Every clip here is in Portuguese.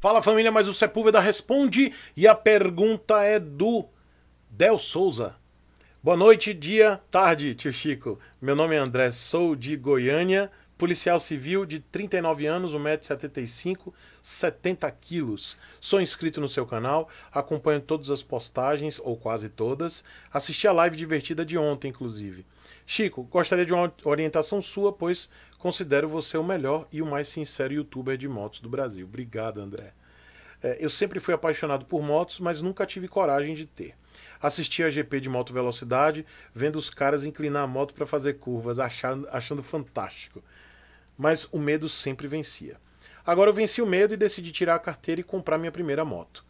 Fala família, mas o Sepúlveda responde e a pergunta é do Del Souza. Boa noite, dia, tarde, tio Chico. Meu nome é André, sou de Goiânia, Policial civil de 39 anos, 1,75m, 70kg. Sou inscrito no seu canal, acompanho todas as postagens, ou quase todas. Assisti a live divertida de ontem, inclusive. Chico, gostaria de uma orientação sua, pois considero você o melhor e o mais sincero youtuber de motos do Brasil. Obrigado, André. É, eu sempre fui apaixonado por motos, mas nunca tive coragem de ter. Assisti a GP de moto velocidade, vendo os caras inclinar a moto para fazer curvas, achando, achando fantástico mas o medo sempre vencia. Agora eu venci o medo e decidi tirar a carteira e comprar minha primeira moto.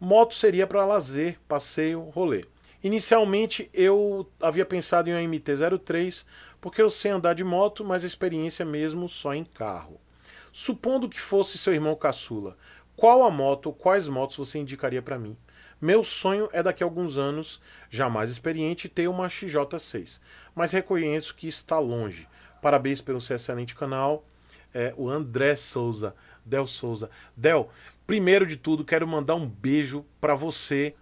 Moto seria para lazer, passeio, rolê. Inicialmente eu havia pensado em uma MT-03, porque eu sei andar de moto, mas a experiência é mesmo só em carro. Supondo que fosse seu irmão caçula, qual a moto ou quais motos você indicaria para mim? Meu sonho é daqui a alguns anos, já mais experiente, ter uma XJ6, mas reconheço que está longe. Parabéns pelo seu excelente canal. É, o André Souza, Del Souza. Del, primeiro de tudo, quero mandar um beijo para você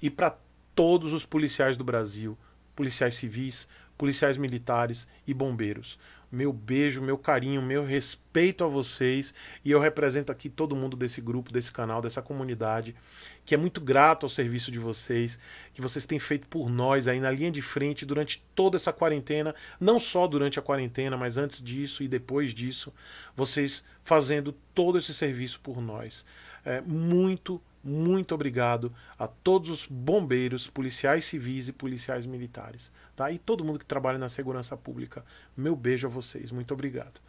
e para todos os policiais do Brasil, policiais civis, policiais militares e bombeiros. Meu beijo, meu carinho, meu respeito respeito a vocês e eu represento aqui todo mundo desse grupo, desse canal, dessa comunidade, que é muito grato ao serviço de vocês, que vocês têm feito por nós aí na linha de frente durante toda essa quarentena, não só durante a quarentena, mas antes disso e depois disso, vocês fazendo todo esse serviço por nós. É, muito muito obrigado a todos os bombeiros, policiais civis e policiais militares, tá? E todo mundo que trabalha na segurança pública. Meu beijo a vocês. Muito obrigado.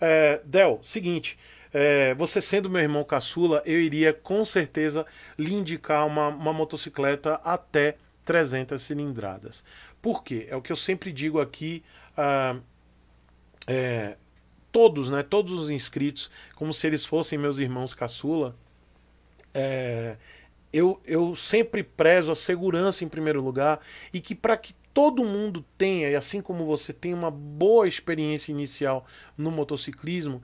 É, Del, seguinte. É, você sendo meu irmão caçula, eu iria com certeza lhe indicar uma, uma motocicleta até 300 cilindradas. Por quê? É o que eu sempre digo aqui. Ah, é, todos, né, todos os inscritos, como se eles fossem meus irmãos caçula, é, eu, eu sempre prezo a segurança em primeiro lugar e que para que todo mundo tenha, e assim como você tem uma boa experiência inicial no motociclismo,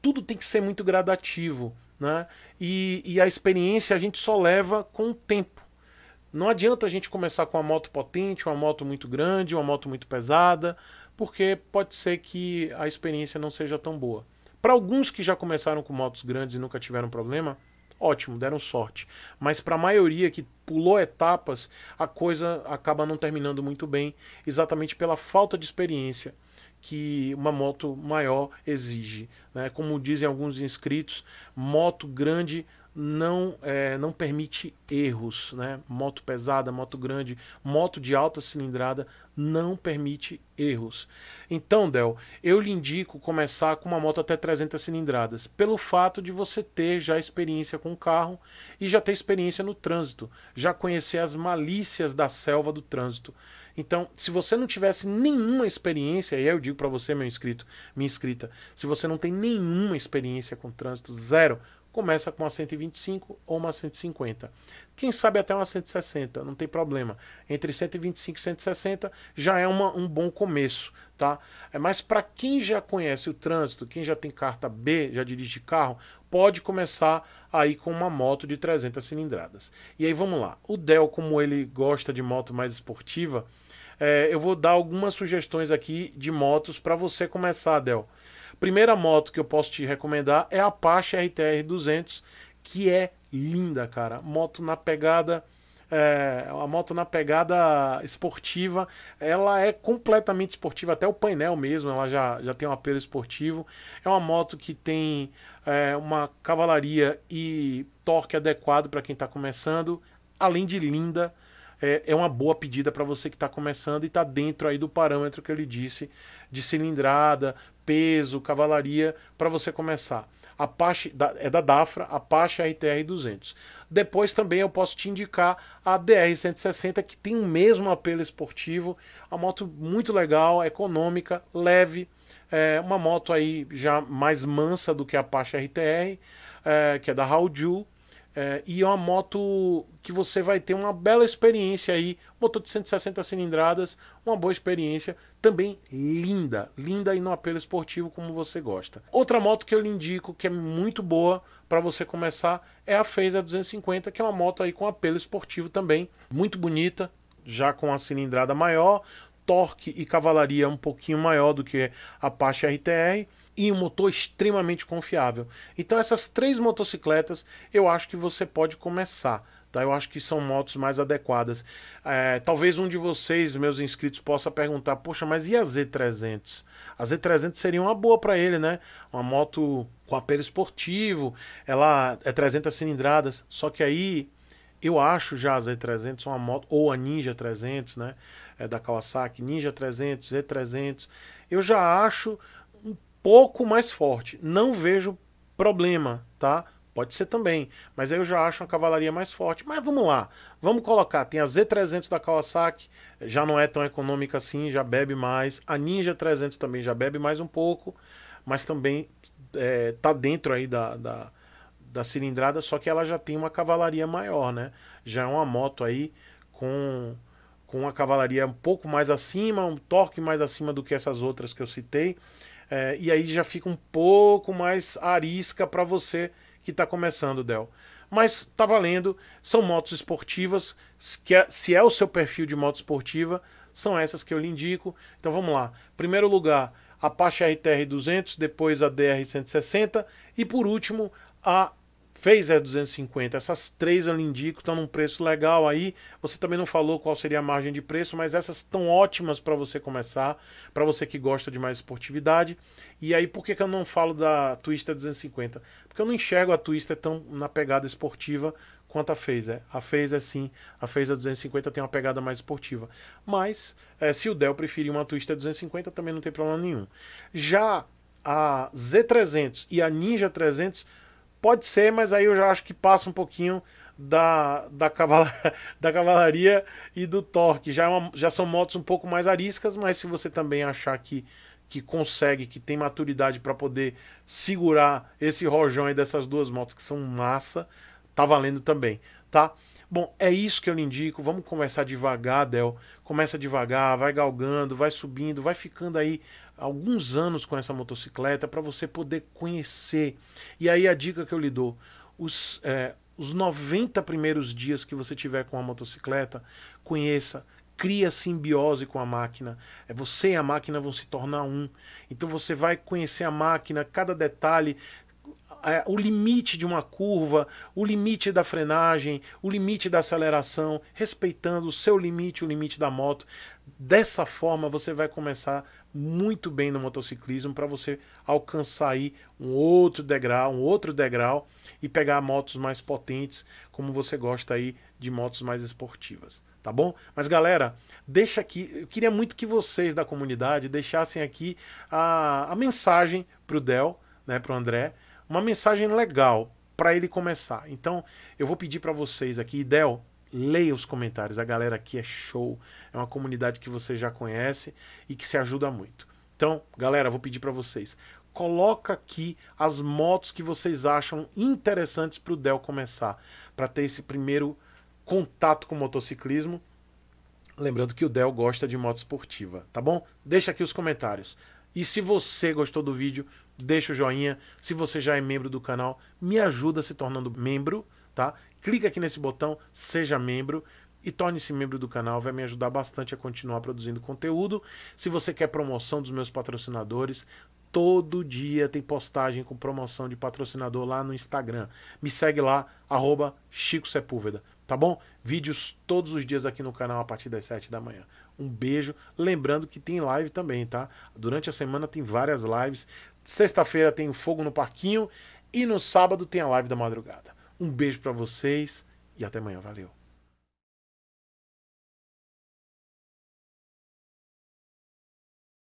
tudo tem que ser muito gradativo. Né? E, e a experiência a gente só leva com o tempo. Não adianta a gente começar com uma moto potente, uma moto muito grande, uma moto muito pesada, porque pode ser que a experiência não seja tão boa. Para alguns que já começaram com motos grandes e nunca tiveram problema, ótimo, deram sorte. Mas para a maioria que pulou etapas, a coisa acaba não terminando muito bem, exatamente pela falta de experiência que uma moto maior exige. Né? Como dizem alguns inscritos, moto grande não, é, não permite erros. Né? Moto pesada, moto grande, moto de alta cilindrada não permite erros. Então, Del, eu lhe indico começar com uma moto até 300 cilindradas, pelo fato de você ter já experiência com o carro e já ter experiência no trânsito, já conhecer as malícias da selva do trânsito. Então, se você não tivesse nenhuma experiência, e aí eu digo para você, meu inscrito, minha inscrita, se você não tem nenhuma experiência com trânsito, zero, começa com uma 125 ou uma 150. Quem sabe até uma 160, não tem problema. Entre 125 e 160 já é uma, um bom começo, tá? É, mas para quem já conhece o trânsito, quem já tem carta B, já dirige carro, pode começar aí com uma moto de 300 cilindradas. E aí vamos lá. O Del, como ele gosta de moto mais esportiva, é, eu vou dar algumas sugestões aqui de motos para você começar, Del. Primeira moto que eu posso te recomendar é a Apache RTR 200, que é linda, cara. Moto na pegada é, moto na pegada esportiva, ela é completamente esportiva, até o painel mesmo, ela já, já tem um apelo esportivo. É uma moto que tem é, uma cavalaria e torque adequado para quem está começando, além de linda é, é uma boa pedida para você que está começando e está dentro aí do parâmetro que eu lhe disse de cilindrada, peso, cavalaria, para você começar. Apache é da Dafra, Apache RTR 200. Depois também eu posso te indicar a DR 160 que tem o mesmo apelo esportivo, a moto muito legal, econômica, leve, é uma moto aí já mais mansa do que a Apache RTR, é, que é da Haoju, é, e é uma moto que você vai ter uma bela experiência aí. Motor de 160 cilindradas, uma boa experiência. Também linda, linda e no apelo esportivo como você gosta. Outra moto que eu lhe indico que é muito boa para você começar é a Phaser 250, que é uma moto aí com apelo esportivo também. Muito bonita, já com a cilindrada maior, torque e cavalaria um pouquinho maior do que a Apache RTR e um motor extremamente confiável. Então essas três motocicletas eu acho que você pode começar. Tá? Eu acho que são motos mais adequadas. É, talvez um de vocês, meus inscritos, possa perguntar: poxa, mas e a Z300? A Z300 seria uma boa para ele, né? Uma moto com apelo esportivo, ela é 300 cilindradas, só que aí eu acho já a Z300 uma moto, ou a Ninja 300, né? É da Kawasaki, Ninja 300, Z300. Eu já acho um pouco mais forte. Não vejo problema, tá? Pode ser também, mas aí eu já acho uma cavalaria mais forte. Mas vamos lá, vamos colocar. Tem a Z300 da Kawasaki, já não é tão econômica assim, já bebe mais. A Ninja 300 também já bebe mais um pouco, mas também é, tá dentro aí da, da da cilindrada, só que ela já tem uma cavalaria maior, né? Já é uma moto aí com, com uma cavalaria um pouco mais acima, um torque mais acima do que essas outras que eu citei. É, e aí já fica um pouco mais arisca para você que está começando, Del. Mas tá valendo, são motos esportivas, que é, se é o seu perfil de moto esportiva, são essas que eu lhe indico. Então vamos lá. Primeiro lugar, a Apache RTR 200, depois a DR 160 e por último a fez é 250. Essas três eu lhe indico, estão num preço legal aí. Você também não falou qual seria a margem de preço, mas essas estão ótimas para você começar, para você que gosta de mais esportividade. E aí, por que, que eu não falo da Twister 250? Porque eu não enxergo a Twister tão na pegada esportiva quanto a Phaser. A Phaser sim, a Phaser 250 tem uma pegada mais esportiva. Mas, é, se o Dell preferir uma Twister 250, também não tem problema nenhum. Já a Z300 e a Ninja 300 Pode ser, mas aí eu já acho que passa um pouquinho da, da, cavala, da cavalaria e do torque. Já, é uma, já são motos um pouco mais ariscas, mas se você também achar que, que consegue, que tem maturidade para poder segurar esse rojão aí dessas duas motos que são massa, tá valendo também, tá? Bom, é isso que eu lhe indico. Vamos começar devagar, Del. Começa devagar, vai galgando, vai subindo, vai ficando aí alguns anos com essa motocicleta para você poder conhecer. E aí a dica que eu lhe dou: os, é, os 90 primeiros dias que você tiver com a motocicleta, conheça, cria simbiose com a máquina. É você e a máquina vão se tornar um. Então você vai conhecer a máquina, cada detalhe. É, o limite de uma curva, o limite da frenagem, o limite da aceleração, respeitando o seu limite, o limite da moto. Dessa forma você vai começar muito bem no motociclismo para você alcançar aí um outro degrau, um outro degrau e pegar motos mais potentes, como você gosta aí de motos mais esportivas, tá bom? Mas galera, deixa aqui, eu queria muito que vocês da comunidade deixassem aqui a, a mensagem pro Del, né, pro André, uma mensagem legal para ele começar. Então, eu vou pedir para vocês aqui, Del, leia os comentários. A galera aqui é show, é uma comunidade que você já conhece e que se ajuda muito. Então, galera, vou pedir para vocês, coloca aqui as motos que vocês acham interessantes para o Del começar, para ter esse primeiro contato com o motociclismo. Lembrando que o Del gosta de moto esportiva, tá bom? Deixa aqui os comentários. E se você gostou do vídeo, deixa o joinha. Se você já é membro do canal, me ajuda se tornando membro, tá? Clica aqui nesse botão, seja membro e torne-se membro do canal, vai me ajudar bastante a continuar produzindo conteúdo. Se você quer promoção dos meus patrocinadores, todo dia tem postagem com promoção de patrocinador lá no Instagram. Me segue lá, arroba Chico Sepúlveda, tá bom? Vídeos todos os dias aqui no canal a partir das 7 da manhã. Um beijo, lembrando que tem live também, tá? Durante a semana tem várias lives, Sexta-feira tem o Fogo no Parquinho. E no sábado tem a live da madrugada. Um beijo para vocês e até amanhã. Valeu.